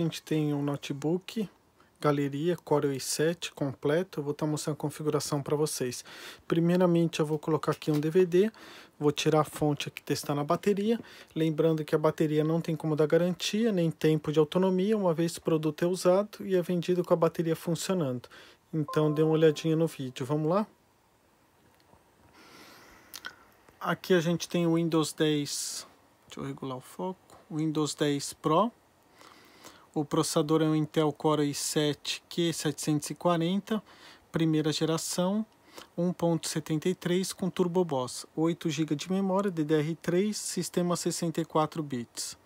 A gente tem um notebook, galeria Core i7 completo, eu vou estar tá mostrando a configuração para vocês. Primeiramente eu vou colocar aqui um DVD, vou tirar a fonte aqui testar na bateria, lembrando que a bateria não tem como dar garantia, nem tempo de autonomia, uma vez o produto é usado e é vendido com a bateria funcionando. Então dê uma olhadinha no vídeo, vamos lá? Aqui a gente tem o Windows 10, deixa eu regular o foco, Windows 10 Pro, o processador é um Intel Core i7Q740, primeira geração, 1.73 com Turbo Boss, 8 GB de memória DDR3, sistema 64 bits.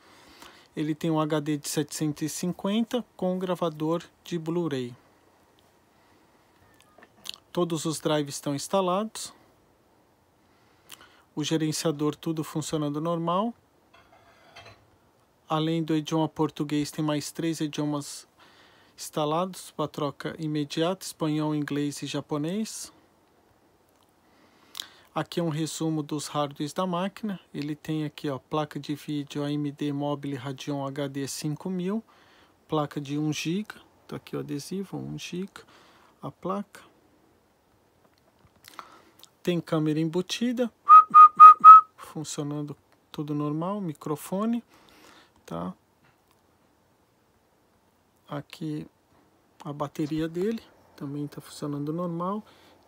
Ele tem um HD de 750 com gravador de Blu-ray. Todos os drives estão instalados. O gerenciador tudo funcionando normal além do idioma português, tem mais três idiomas instalados para troca imediata: espanhol, inglês e japonês. Aqui é um resumo dos hardwares da máquina. Ele tem aqui ó, placa de vídeo AMD Mobile Radeon HD 5000, placa de 1 GB, tá aqui o adesivo 1 GB, a placa. Tem câmera embutida, funcionando tudo normal, microfone tá? Aqui a bateria dele também está funcionando normal.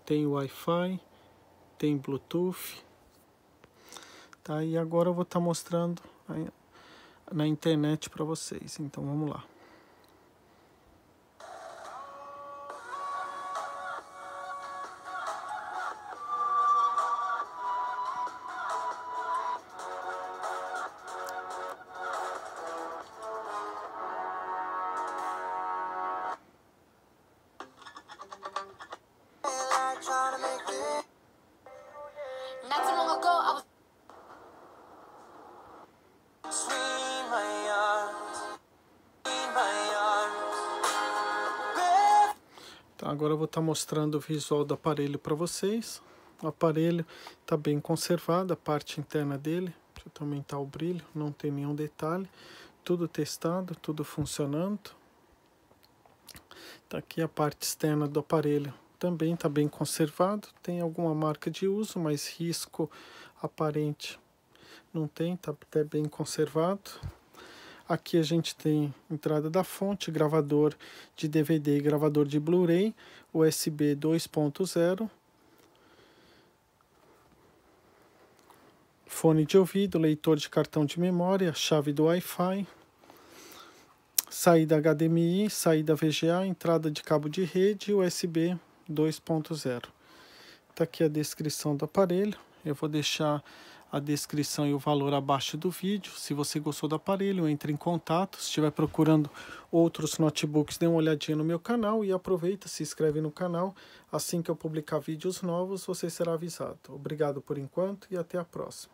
Tem Wi-Fi, tem Bluetooth, tá? E agora eu vou estar tá mostrando na internet para vocês. Então vamos lá. Tá, agora eu vou estar tá mostrando o visual do aparelho para vocês. O aparelho está bem conservado, a parte interna dele. Deixa eu aumentar tá o brilho, não tem nenhum detalhe. Tudo testado, tudo funcionando. Tá aqui a parte externa do aparelho. Também está bem conservado, tem alguma marca de uso, mas risco aparente não tem, está até bem conservado. Aqui a gente tem entrada da fonte, gravador de DVD e gravador de Blu-ray, USB 2.0, fone de ouvido, leitor de cartão de memória, chave do Wi-Fi, saída HDMI, saída VGA, entrada de cabo de rede e USB 2.0. Está aqui a descrição do aparelho. Eu vou deixar a descrição e o valor abaixo do vídeo. Se você gostou do aparelho, entre em contato. Se estiver procurando outros notebooks, dê uma olhadinha no meu canal e aproveita, se inscreve no canal. Assim que eu publicar vídeos novos, você será avisado. Obrigado por enquanto e até a próxima.